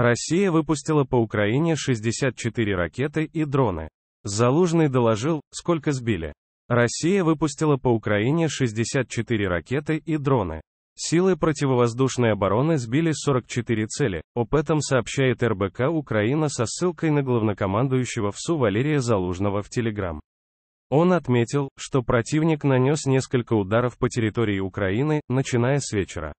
Россия выпустила по Украине 64 ракеты и дроны. Залужный доложил, сколько сбили. Россия выпустила по Украине 64 ракеты и дроны. Силы противовоздушной обороны сбили 44 цели. Об этом сообщает РБК Украина со ссылкой на главнокомандующего ВСУ Валерия Залужного в Телеграм. Он отметил, что противник нанес несколько ударов по территории Украины, начиная с вечера.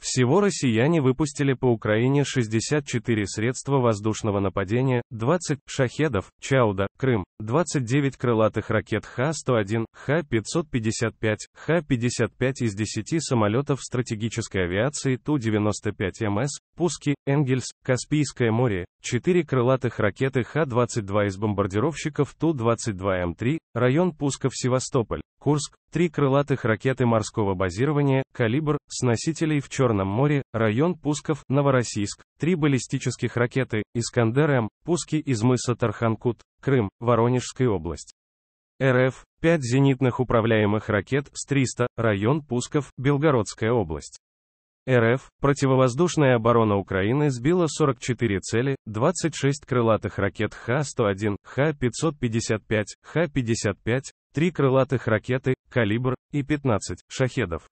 Всего россияне выпустили по Украине 64 средства воздушного нападения, 20 шахедов, Чауда, Крым, 29 крылатых ракет Х-101, Х-555, Х-55 из 10 самолетов стратегической авиации Ту-95МС, пуски, Энгельс, Каспийское море, 4 крылатых ракеты Х-22 из бомбардировщиков Ту-22М3, район пусков Севастополь, Курск, 3 крылатых ракеты морского базирования, калибр, с носителей в черном Черном море, район пусков, Новороссийск, три баллистических ракеты, Искандер-М, пуски из мыса Тарханкут, Крым, Воронежская область. РФ, 5 зенитных управляемых ракет С-300, район пусков, Белгородская область. РФ, противовоздушная оборона Украины сбила 44 цели, 26 крылатых ракет Х-101, Х-555, Х-55, 3 крылатых ракеты, калибр, и 15, шахедов.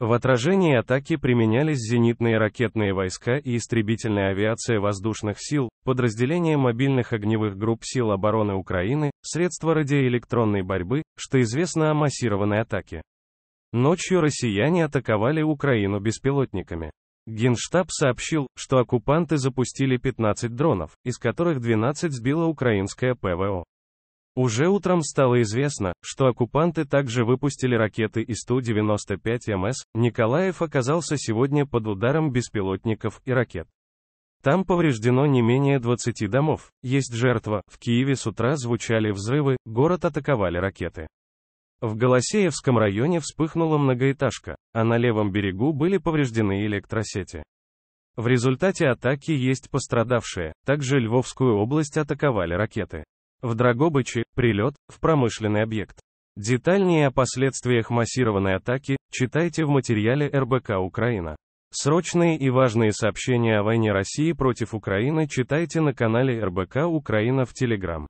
В отражении атаки применялись зенитные ракетные войска и истребительная авиация воздушных сил, подразделения мобильных огневых групп сил обороны Украины, средства радиоэлектронной борьбы, что известно о массированной атаке. Ночью россияне атаковали Украину беспилотниками. Генштаб сообщил, что оккупанты запустили 15 дронов, из которых 12 сбила украинская ПВО. Уже утром стало известно, что оккупанты также выпустили ракеты и 195 МС. Николаев оказался сегодня под ударом беспилотников и ракет. Там повреждено не менее 20 домов, есть жертва, в Киеве с утра звучали взрывы, город атаковали ракеты. В Голосеевском районе вспыхнула многоэтажка, а на левом берегу были повреждены электросети. В результате атаки есть пострадавшие, также Львовскую область атаковали ракеты в Драгобыче, прилет, в промышленный объект. Детальнее о последствиях массированной атаки читайте в материале РБК Украина. Срочные и важные сообщения о войне России против Украины читайте на канале РБК Украина в Телеграм.